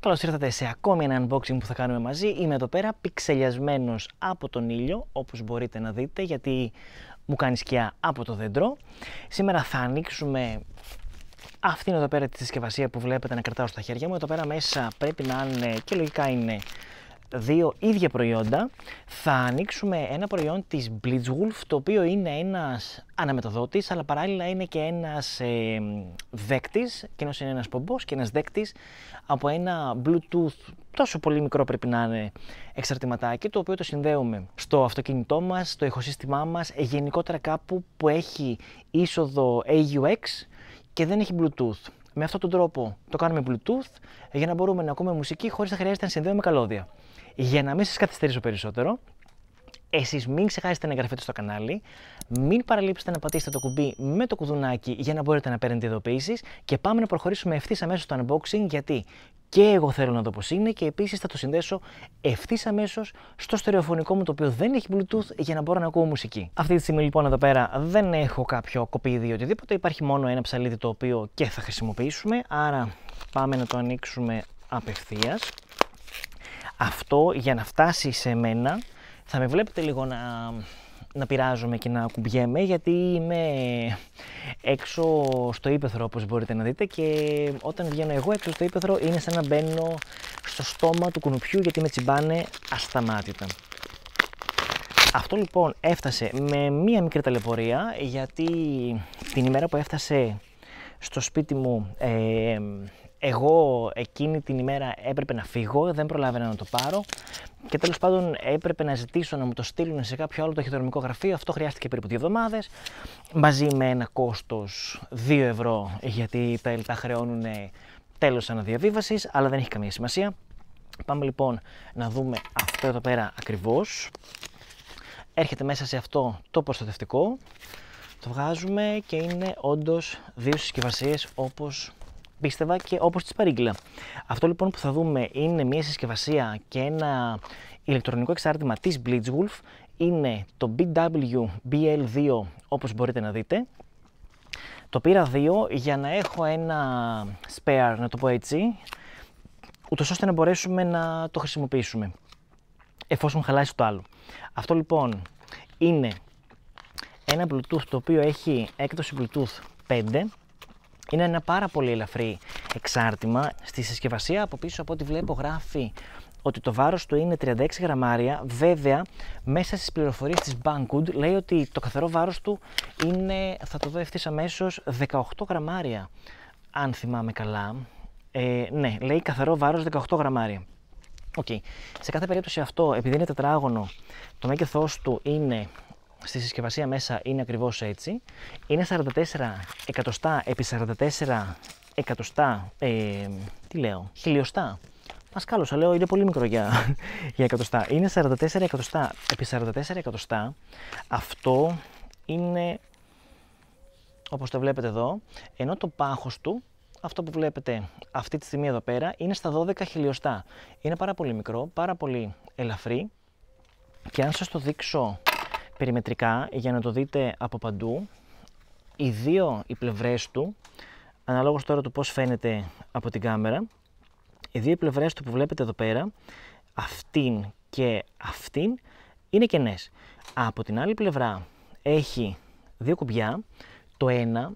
Καλώς ήρθατε σε ακόμη ένα unboxing που θα κάνουμε μαζί. Είμαι εδώ πέρα πιξελιασμένος από τον ήλιο, όπως μπορείτε να δείτε, γιατί μου κάνει σκιά από το δέντρο. Σήμερα θα ανοίξουμε αυτήν εδώ πέρα τη συσκευασία που βλέπετε να κρατάω στα χέρια μου. Εδώ πέρα μέσα πρέπει να είναι και λογικά είναι δύο ίδια προϊόντα, θα ανοίξουμε ένα προϊόν της Blitzwolf, το οποίο είναι ένας αναμεταδότης, αλλά παράλληλα είναι και ένας ε, δέκτης, και ενός είναι ένας πομπός και ένας δέκτης, από ένα Bluetooth τόσο πολύ μικρό πρέπει να είναι εξαρτηματάκι, το οποίο το συνδέουμε στο αυτοκίνητό μας, στο ηχοσύστημά μας, γενικότερα κάπου που έχει είσοδο AUX και δεν έχει Bluetooth. Με αυτόν τον τρόπο το κάνουμε Bluetooth για να μπορούμε να ακούμε μουσική χωρίς να χρειάζεται να συνδέουμε καλώδια. Για να μην σας καθυστερήσω περισσότερο, εσείς μην ξεχάσετε να εγγραφείτε στο κανάλι, μην παραλείψετε να πατήσετε το κουμπί με το κουδουνάκι για να μπορείτε να παίρνετε ειδοποιήσεις και πάμε να προχωρήσουμε ευθύς αμέσως στο unboxing γιατί και εγώ θέλω να δω πώς είναι και επίσης θα το συνδέσω ευθύς αμέσως στο στερεοφωνικό μου το οποίο δεν έχει Bluetooth για να μπορώ να ακούω μουσική. Αυτή τη στιγμή λοιπόν εδώ πέρα δεν έχω κάποιο κοπίδι ή οτιδήποτε, υπάρχει μόνο ένα ψαλίδι το οποίο και θα χρησιμοποιήσουμε, άρα πάμε να το ανοίξουμε απευθείας αυτό για να φτάσει σε μένα θα με βλέπετε λίγο να, να πειράζομαι και να κουμπιέμαι γιατί είμαι έξω στο ύπεθρο όπως μπορείτε να δείτε και όταν βγαίνω εγώ έξω στο ύπεθρο είναι σαν να μπαίνω στο στόμα του κουνουπιού γιατί με τσιμπάνε ασταμάτητα. Αυτό λοιπόν έφτασε με μία μικρή ταλαιπωρία γιατί την ημέρα που έφτασε στο σπίτι μου ε, εγώ εκείνη την ημέρα έπρεπε να φύγω, δεν προλάβαινα να το πάρω και τέλος πάντων έπρεπε να ζητήσω να μου το στείλουν σε κάποιο άλλο ταχυδρομικό γραφείο. Αυτό χρειάστηκε περίπου δύο εβδομάδες, μαζί με ένα κόστος 2 ευρώ γιατί τα ΕΛΤΑ χρεώνουν τέλος αναδιαβίβασης, αλλά δεν έχει καμία σημασία. Πάμε λοιπόν να δούμε αυτό εδώ πέρα ακριβώς. Έρχεται μέσα σε αυτό το προστατευτικό. Το βγάζουμε και είναι όντως δύο συσκευασίες όπως πίστευα και όπως τις παρήγγειλα. Αυτό λοιπόν που θα δούμε είναι μια συσκευασία και ένα ηλεκτρονικό εξάρτημα της Blitzwolf. Είναι το bwbl όπως μπορείτε να δείτε. Το πήρα 2 για να έχω ένα spare, να το πω έτσι, ούτως ώστε να μπορέσουμε να το χρησιμοποιήσουμε, εφόσον χαλάσει το άλλο. Αυτό λοιπόν είναι ένα Bluetooth το οποίο έχει έκδοση Bluetooth 5, είναι ένα πάρα πολύ ελαφρύ εξάρτημα. Στη συσκευασία από πίσω από ό,τι βλέπω γράφει ότι το βάρος του είναι 36 γραμμάρια, βέβαια μέσα στις πληροφορίες της Bankud λέει ότι το καθαρό βάρος του είναι, θα το δω ευθύς αμέσως, 18 γραμμάρια, αν θυμάμαι καλά. Ε, ναι, λέει καθαρό βάρος 18 γραμμάρια. Οκ. Σε κάθε περίπτωση αυτό, επειδή είναι τετράγωνο, το μέγεθός του είναι στη συσκευασία μέσα είναι ακριβώς έτσι. Είναι 44 εκατοστά επί 44 εκατοστά, ε, τι λέω, χιλιοστά. κάλωσα λέω, είναι πολύ μικρό για, για εκατοστά. Είναι 44 εκατοστά επί 44 εκατοστά. Αυτό είναι, όπως το βλέπετε εδώ, ενώ το πάχος του αυτό που βλέπετε αυτή τη στιγμή εδώ πέρα είναι στα 12 χιλιοστά. Είναι πάρα πολύ μικρό, πάρα πολύ ελαφρύ και αν σας το δείξω περιμετρικά για να το δείτε από παντού. Οι δύο οι πλευρές του, αναλόγως τώρα του πώς φαίνεται από την κάμερα, οι δύο πλευρές του που βλέπετε εδώ πέρα, αυτήν και αυτήν, είναι κενές. Από την άλλη πλευρά έχει δύο κουμπιά, το ένα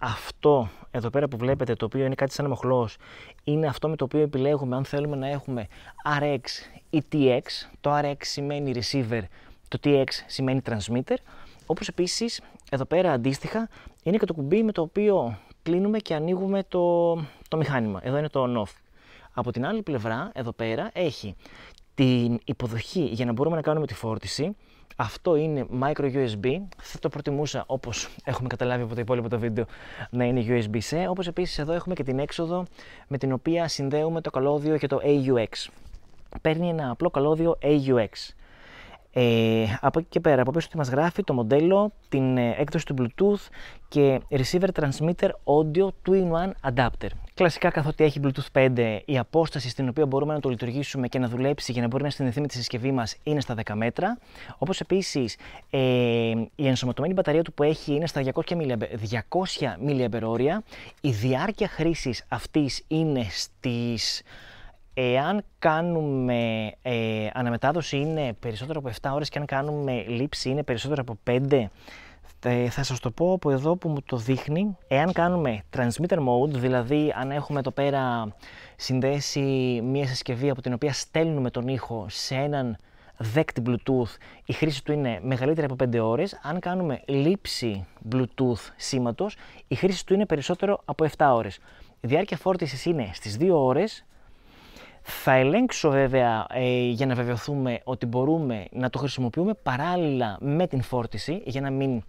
αυτό εδώ πέρα που βλέπετε, το οποίο είναι κάτι σαν μοχλός, είναι αυτό με το οποίο επιλέγουμε αν θέλουμε να έχουμε RX ή TX. Το RX σημαίνει receiver το TX σημαίνει transmitter, όπως επίσης εδώ πέρα αντίστοιχα είναι και το κουμπί με το οποίο κλείνουμε και ανοίγουμε το, το μηχάνημα. Εδώ είναι το on-off. Από την άλλη πλευρά, εδώ πέρα, έχει την υποδοχή για να μπορούμε να κάνουμε τη φόρτιση. Αυτό είναι micro USB. Θα το προτιμούσα, όπως έχουμε καταλάβει από το υπόλοιπο το βίντεο, να είναι USB-C. Όπως επίσης εδώ έχουμε και την έξοδο με την οποία συνδέουμε το καλώδιο και το AUX. Παίρνει ένα απλό καλώδιο AUX. Ε, από εκεί και πέρα, από πίσω τι μας γράφει το μοντέλο, την ε, έκδοση του Bluetooth και receiver transmitter audio Twin in one adapter. Κλασικά καθότι έχει Bluetooth 5, η απόσταση στην οποία μπορούμε να το λειτουργήσουμε και να δουλέψει για να μπορεί να συνδεθεί με τη συσκευή μας είναι στα 10 μέτρα. Όπως επίσης ε, η ενσωματωμένη μπαταρία του που έχει είναι στα 200 mAh, η διάρκεια χρήσης αυτής είναι στις Εάν κάνουμε ε, αναμετάδοση είναι περισσότερο από 7 ώρες και αν κάνουμε λήψη είναι περισσότερο από 5, θα σας το πω από εδώ που μου το δείχνει. Εάν κάνουμε transmitter mode, δηλαδή αν έχουμε εδώ πέρα συνδέσει μία συσκευή από την οποία στέλνουμε τον ήχο σε έναν δέκτη Bluetooth, η χρήση του είναι μεγαλύτερη από 5 ώρες. Αν κάνουμε λήψη Bluetooth σήματος, η χρήση του είναι περισσότερο από 7 ώρες. Η διάρκεια φόρτισης είναι στις 2 ώρες, θα ελέγξω βέβαια ε, για να βεβαιωθούμε ότι μπορούμε να το χρησιμοποιούμε παράλληλα με την φόρτιση για να μην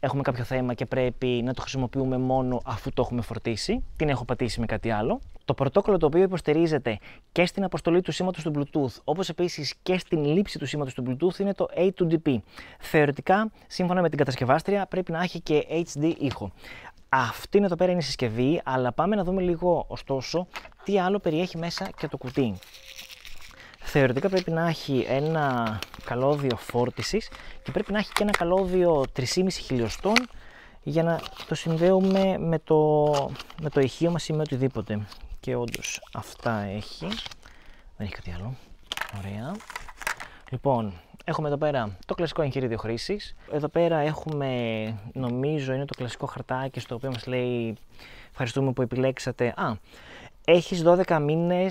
έχουμε κάποιο θέμα και πρέπει να το χρησιμοποιούμε μόνο αφού το έχουμε φορτίσει, την έχω πατήσει με κάτι άλλο. Το πρωτόκολλο το οποίο υποστηρίζεται και στην αποστολή του σήματος του Bluetooth, όπως επίσης και στην λήψη του σήματος του Bluetooth, είναι το A2DP. Θεωρητικά, σύμφωνα με την κατασκευάστρια, πρέπει να έχει και HD ήχο αυτή εδώ πέρα είναι η συσκευή, αλλά πάμε να δούμε λίγο ωστόσο τι άλλο περιέχει μέσα και το κουτί. Θεωρητικά πρέπει να έχει ένα καλώδιο φόρτισης και πρέπει να έχει και ένα καλώδιο 3,5 χιλιοστών για να το συνδέουμε με το, με το ηχείο μας ή με οτιδήποτε. Και όντως αυτά έχει. Δεν έχει κάτι άλλο. Ωραία. Λοιπόν, Έχουμε εδώ πέρα το κλασικό εγχειρίδιο χρήσης. Εδώ πέρα έχουμε, νομίζω, είναι το κλασικό χαρτάκι στο οποίο μας λέει Ευχαριστούμε που επιλέξατε. Α, έχεις 12 μήνε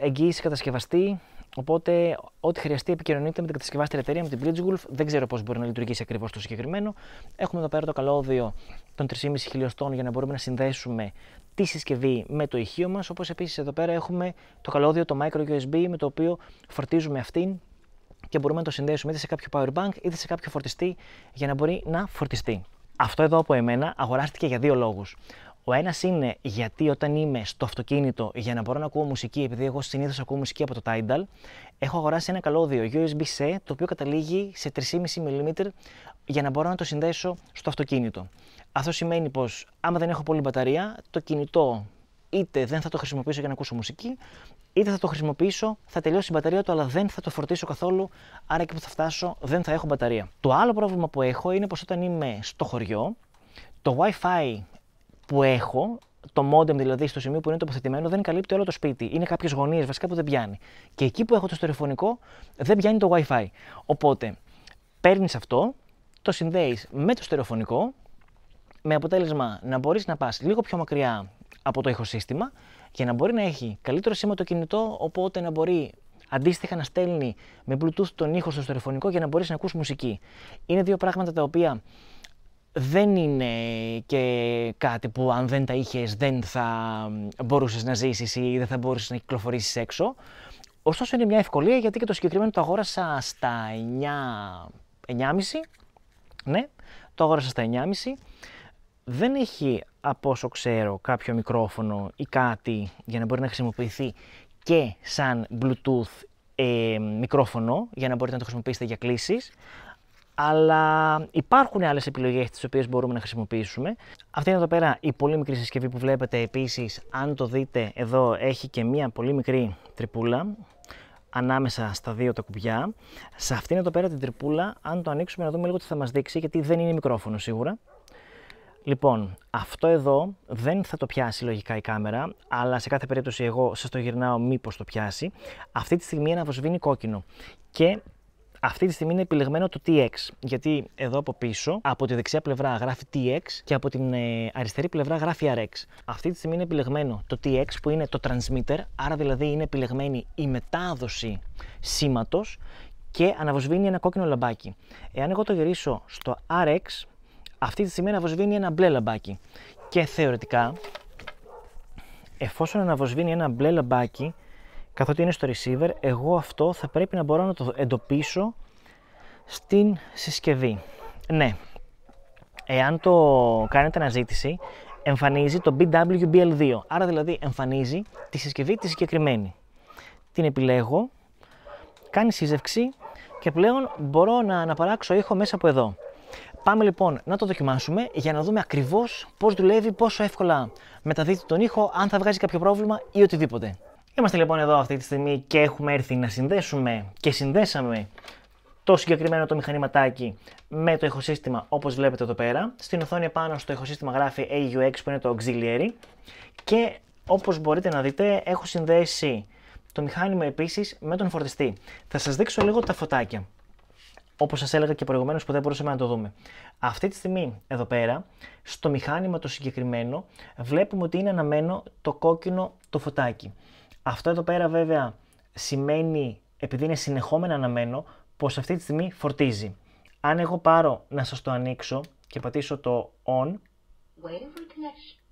εγγύηση κατασκευαστή. Οπότε, ό,τι χρειαστεί επικοινωνείτε με την κατασκευάστρια εταιρεία, με την Wolf. Δεν ξέρω πώς μπορεί να λειτουργήσει ακριβώς το συγκεκριμένο. Έχουμε εδώ πέρα το καλώδιο των 3,5 χιλιοστών για να μπορούμε να συνδέσουμε τη συσκευή με το ηχείο μας. Όπως επίσης εδώ πέρα έχουμε το καλώδιο το micro USB με το οποίο φορτίζουμε αυτήν και μπορούμε να το συνδέσουμε είτε σε κάποιο power bank είτε σε κάποιο φορτιστή για να μπορεί να φορτιστεί. Αυτό εδώ από εμένα αγοράστηκε για δύο λόγους. Ο ένας είναι γιατί όταν είμαι στο αυτοκίνητο για να μπορώ να ακούω μουσική, επειδή εγώ συνήθως ακούω μουσική από το Tidal, έχω αγοράσει ένα καλώδιο USB-C το οποίο καταλήγει σε 3,5 mm για να μπορώ να το συνδέσω στο αυτοκίνητο. Αυτό σημαίνει πως άμα δεν έχω πολύ μπαταρία, το κινητό είτε δεν θα το χρησιμοποιήσω για να ακούσω μουσική, είτε θα το χρησιμοποιήσω, θα τελειώσει η μπαταρία του, αλλά δεν θα το φορτίσω καθόλου. Άρα εκεί που θα φτάσω δεν θα έχω μπαταρία. Το άλλο πρόβλημα που έχω είναι πως όταν είμαι στο χωριό, το WiFi που έχω, το modem δηλαδή στο σημείο που είναι τοποθετημένο, δεν καλύπτει όλο το σπίτι. Είναι κάποιες γωνίες βασικά που δεν πιάνει. Και εκεί που έχω το στερεοφωνικό, δεν πιάνει το WiFi. Οπότε παίρνεις αυτό, το συνδέεις με το στερεοφωνικό, με αποτέλεσμα να μπορείς να πας λίγο πιο μακριά από το ηχοσύστημα για να μπορεί να έχει καλύτερο σήμα το κινητό, οπότε να μπορεί αντίστοιχα να στέλνει με Bluetooth τον ήχο στο στερεοφωνικό για να μπορείς να ακούσει μουσική. Είναι δύο πράγματα τα οποία δεν είναι και κάτι που αν δεν τα είχες δεν θα μπορούσες να ζήσεις ή δεν θα μπορούσες να κυκλοφορήσεις έξω. Ωστόσο είναι μια ευκολία γιατί και το συγκεκριμένο το αγόρασα στα 9, 9,5. Ναι, το αγόρασα στα 9,5. Δεν έχει από όσο ξέρω κάποιο μικρόφωνο ή κάτι για να μπορεί να χρησιμοποιηθεί και σαν Bluetooth ε, μικρόφωνο για να μπορείτε να το χρησιμοποιήσετε για κλήσεις. Αλλά υπάρχουν άλλες επιλογές τις οποίες μπορούμε να χρησιμοποιήσουμε. Αυτή είναι εδώ πέρα η πολύ μικρή συσκευή που βλέπετε επίσης. Αν το δείτε εδώ έχει και μία πολύ μικρή τρυπούλα ανάμεσα στα δύο τα κουμπιά. Σε αυτήν εδώ πέρα την τρυπούλα, αν το ανοίξουμε να δούμε λίγο τι θα μας δείξει, γιατί δεν είναι μικρόφωνο σίγουρα. Λοιπόν, αυτό εδώ δεν θα το πιάσει λογικά η κάμερα, αλλά σε κάθε περίπτωση εγώ σας το γυρνάω μήπως το πιάσει. Αυτή τη στιγμή ένα βοσβήνει κόκκινο και αυτή τη στιγμή είναι επιλεγμένο το TX, γιατί εδώ από πίσω, από τη δεξιά πλευρά γράφει TX και από την ε, αριστερή πλευρά γράφει RX. Αυτή τη στιγμή είναι επιλεγμένο το TX που είναι το transmitter, άρα δηλαδή είναι επιλεγμένη η μετάδοση σήματος και αναβοσβήνει ένα κόκκινο λαμπάκι. Εάν εγώ το γυρίσω στο RX, αυτή τη στιγμή αναβοσβήνει ένα μπλε λαμπάκι. Και θεωρητικά, εφόσον αναβοσβήνει ένα μπλε λαμπάκι, καθότι είναι στο receiver, εγώ αυτό θα πρέπει να μπορώ να το εντοπίσω στην συσκευή. Ναι, εάν το κάνετε αναζήτηση, εμφανίζει το BWBL2, άρα δηλαδή εμφανίζει τη συσκευή τη συγκεκριμένη. Την επιλέγω, κάνει σύζευξη και πλέον μπορώ να αναπαράξω ήχο μέσα από εδώ. Πάμε λοιπόν να το δοκιμάσουμε για να δούμε ακριβώς πώς δουλεύει, πόσο εύκολα μεταδίδει τον ήχο, αν θα βγάζει κάποιο πρόβλημα ή οτιδήποτε. Είμαστε λοιπόν εδώ αυτή τη στιγμή και έχουμε έρθει να συνδέσουμε και συνδέσαμε το συγκεκριμένο το μηχανηματάκι με το ηχοσύστημα όπως βλέπετε εδώ πέρα. Στην οθόνη πάνω στο ηχοσύστημα γράφει AUX που είναι το auxiliary και όπως μπορείτε να δείτε έχω συνδέσει το μηχάνημα επίσης με τον φορτιστή. Θα σας δείξω λίγο τα φωτάκια. Όπως σας έλεγα και προηγουμένως που δεν μπορούσαμε να το δούμε. Αυτή τη στιγμή, εδώ πέρα, στο μηχάνημα το συγκεκριμένο, βλέπουμε ότι είναι αναμένο το κόκκινο το φωτάκι. Αυτό εδώ πέρα βέβαια σημαίνει, επειδή είναι συνεχόμενα αναμένο, πως αυτή τη στιγμή φορτίζει. Αν εγώ πάρω να σας το ανοίξω και πατήσω το on,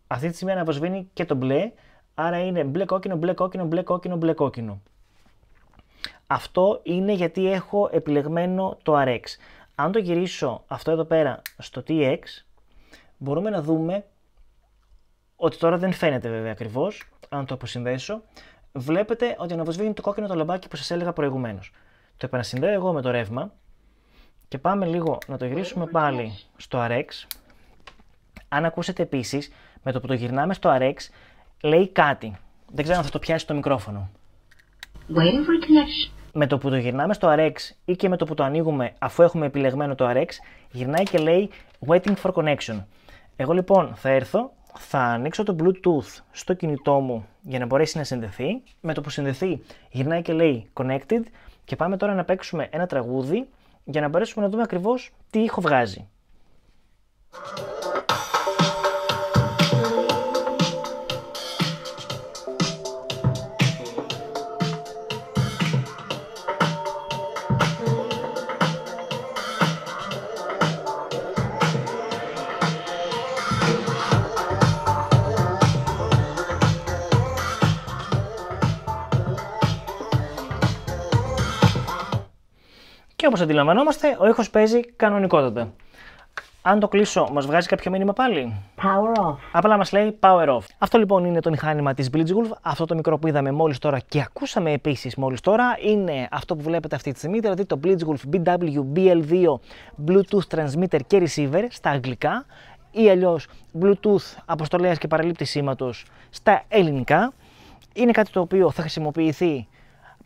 αυτή τη στιγμή αναβοσβήνει και το μπλε, άρα είναι μπλε κόκκινο, μπλε κόκκινο, μπλε κόκκινο, μπλε κόκκινο. Αυτό είναι γιατί έχω επιλεγμένο το Rx. Αν το γυρίσω αυτό εδώ πέρα στο TX, μπορούμε να δούμε ότι τώρα δεν φαίνεται βέβαια ακριβώς, αν το αποσυνδέσω, βλέπετε ότι αναβοσβήνει το κόκκινο το λαμπάκι που σας έλεγα προηγουμένως. Το επανασυνδέω εγώ με το ρεύμα και πάμε λίγο να το γυρίσουμε πάλι στο RX. Αν ακούσετε επίσης, με το που το γυρνάμε στο RX, λέει κάτι. Δεν ξέρω αν θα το πιάσει το μικρόφωνο. Waiting for connection με το που το γυρνάμε στο RX ή και με το που το ανοίγουμε αφού έχουμε επιλεγμένο το RX, γυρνάει και λέει waiting for connection. Εγώ λοιπόν θα έρθω, θα ανοίξω το Bluetooth στο κινητό μου για να μπορέσει να συνδεθεί. Με το που συνδεθεί γυρνάει και λέει connected και πάμε τώρα να παίξουμε ένα τραγούδι για να μπορέσουμε να δούμε ακριβώς τι ήχο βγάζει. Και όπως αντιλαμβανόμαστε, ο ήχος παίζει κανονικότατα. Αν το κλείσω, μας βγάζει κάποιο μήνυμα πάλι. Power off. Απλά μας λέει power off. Αυτό λοιπόν είναι το μηχάνημα της Blitzwolf. Αυτό το μικρό που είδαμε μόλις τώρα και ακούσαμε επίσης μόλις τώρα είναι αυτό που βλέπετε αυτή τη στιγμή, δηλαδή το Blitzwolf BWBL2 Bluetooth Transmitter και Receiver στα αγγλικά ή αλλιώς Bluetooth αποστολέας και παραλήπτης σήματος στα ελληνικά. Είναι κάτι το οποίο θα χρησιμοποιηθεί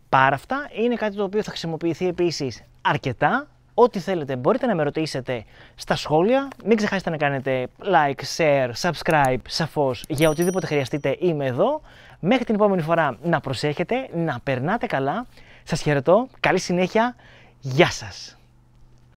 πάρα αυτά. Είναι κάτι το οποίο θα χρησιμοποιηθεί επίσης αρκετά. Ό,τι θέλετε μπορείτε να με ρωτήσετε στα σχόλια. Μην ξεχάσετε να κάνετε like, share, subscribe, σαφώς για οτιδήποτε χρειαστείτε είμαι εδώ. Μέχρι την επόμενη φορά να προσέχετε, να περνάτε καλά. Σας χαιρετώ, καλή συνέχεια, γεια σας.